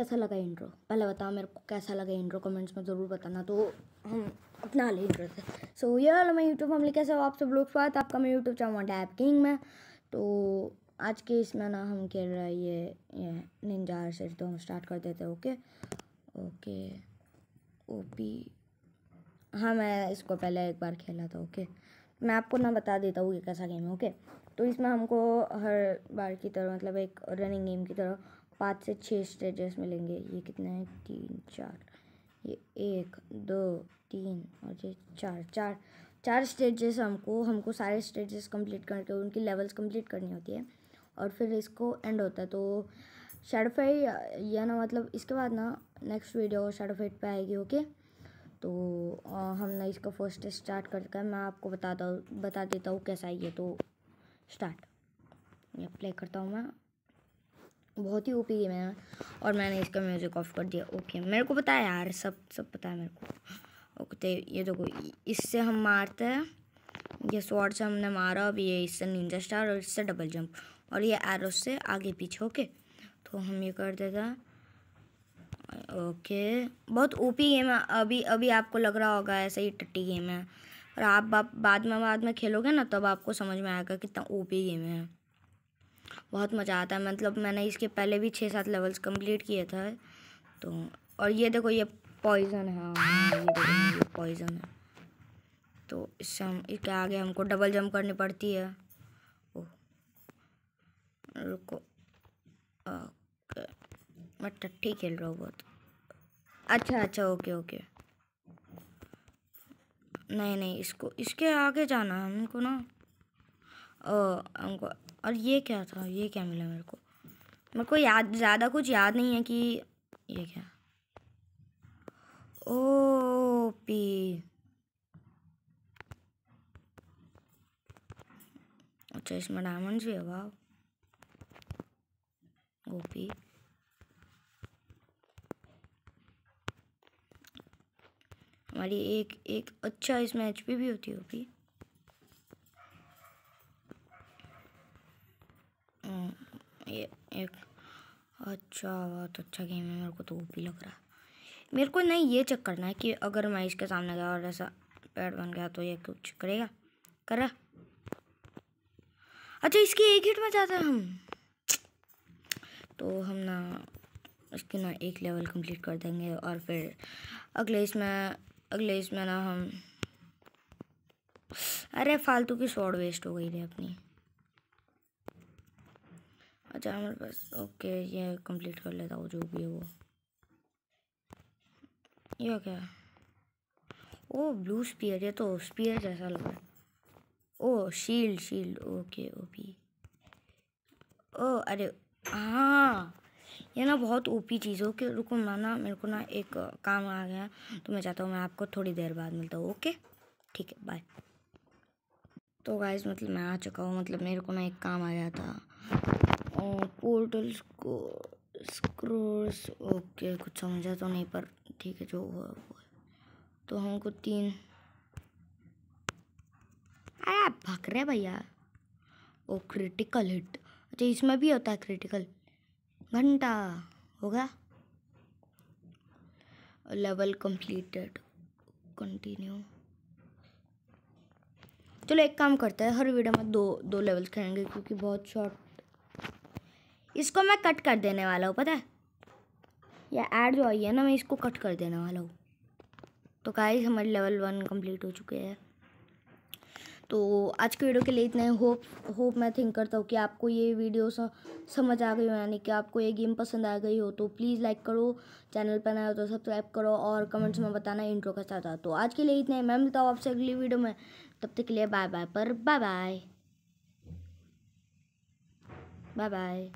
कैसा लगा इंट्रो पहले बताओ मेरे को कैसा लगा इंट्रो कमेंट्स में ज़रूर बताना तो हम अपना ले इंट्रो से सो so, यार मैं यूट्यूब हम कैसे हो आप सब लोग स्वागत आपका मैं यूट्यूब चाहूँगा डैप किंग में तो आज के इसमें ना हम खेल रहे हैं ये ये निंजा से तो हम स्टार्ट कर देते हैं ओके ओके ओ पी हाँ मैं इसको पहले एक बार खेला था ओके मैं आपको ना बता देता हूँ ये कैसा गेम है ओके तो इसमें हमको हर बार की तरह मतलब एक रनिंग गेम की तरह पाँच से छः स्टेजेस मिलेंगे ये कितने हैं तीन चार ये एक दो तीन और ये चार चार चार स्टेजेस हमको हमको सारे स्टेजेस कंप्लीट करके उनकी लेवल्स कंप्लीट करनी होती है और फिर इसको एंड होता है तो शेडोफाइट या ना मतलब इसके बाद ना नेक्स्ट वीडियो शेडोफाइट पे आएगी ओके तो आ, हम ना इसका फर्स्ट स्टार्ट करके मैं आपको बताता बता देता हूँ कैसा है ये तो स्टार्ट ये प्ले करता हूँ मैं बहुत ही ओपी गेम है और मैंने इसका म्यूज़िक ऑफ कर दिया ओके मेरे को पता है यार सब सब पता है मेरे को ओके ये देखो इससे हम मारते हैं ये स्वाड से हमने मारा अब ये इससे निंजा स्टार और इससे डबल जंप और ये एरो से आगे पीछे ओके तो हम ये कर देते हैं ओके बहुत ओपी गेम है अभी अभी आपको लग रहा होगा ऐसा ही टट्टी गेम है और आप बाद में बाद में खेलोगे ना तब आपको समझ में आएगा कितना ओपी गेम है बहुत मज़ा आता है मतलब मैंने इसके पहले भी छः सात लेवल्स कंप्लीट किए थे तो और ये देखो ये पॉइजन है हाँ, ये देखो ये पॉइजन है तो इससे हम इसके आगे हमको डबल जंप करनी पड़ती है ओ रुको मैं टट्टी खेल रहा हूँ बहुत अच्छा अच्छा ओके ओके नहीं नहीं इसको इसके आगे जाना है हमको ना ओ हमको और ये क्या था ये क्या मिला मेरे को मेरे को याद ज़्यादा कुछ याद नहीं है कि ये क्या ओ पी अच्छा इसमें डायमंड भी है वाह ओ पी हमारी एक एक अच्छा इसमें एचपी भी होती है ओपी ये एक अच्छा बहुत अच्छा गेम है मेरे को तो वो भी लग रहा है मेरे को नहीं ये चेक करना है कि अगर मैं इसके सामने गया और ऐसा पैड बन गया तो ये कुछ करेगा कर रहा अच्छा इसकी एक हिट में जाते हैं हम तो हम ना इसके ना एक लेवल कंप्लीट कर देंगे और फिर अगले इसमें अगले इसमें ना हम अरे फालतू की शॉर्ट वेस्ट हो गई थी अपनी अच्छा हमारे पास ओके ये कंप्लीट कर लेता हूँ जो भी है वो ये क्या ओ ब्लू स्पीयर ये तो स्पीयर जैसा लग रहा है ओ शील्ड शील्ड ओके ओपी ओ अरे हाँ ये ना बहुत ओपी चीज़ है ओके रुको मैं ना मेरे को ना एक काम आ गया तो मैं चाहता हूँ मैं आपको थोड़ी देर बाद मिलता हूँ ओके ठीक है बाय तो गाइज मतलब मैं आ चुका हूँ मतलब मेरे को ना एक काम आ गया था और पोर्टल्स को स्क्रोल्स ओके कुछ समझा तो नहीं पर ठीक है जो हुआ वो तो हमको तीन अरे भाग रहे भैया ओ क्रिटिकल हिट अच्छा इसमें भी होता है क्रिटिकल घंटा होगा लेवल कंप्लीटेड कंटिन्यू चलो एक काम करते हैं हर वीडियो में दो दो लेवल्स खेलेंगे क्योंकि बहुत शॉर्ट इसको मैं कट कर देने वाला हूँ पता है या ऐड जो आई है ना मैं इसको कट कर देने वाला हूँ तो गाइस हमारे लेवल वन कंप्लीट हो चुके हैं तो आज के वीडियो के लिए इतना होप होप मैं थिंक करता हूँ कि आपको ये वीडियो समझ आ गई हो यानी कि आपको ये गेम पसंद आ गई हो तो प्लीज़ लाइक करो चैनल पर नया हो तो सब्सक्राइब करो और कमेंट्स में बताना इंट्रो का चाहता तो आज के लिए इतना ही मैं मिलता हूँ आपसे अगली वीडियो में तब तक के लिए बाय बाय पर बाय बाय बाय बाय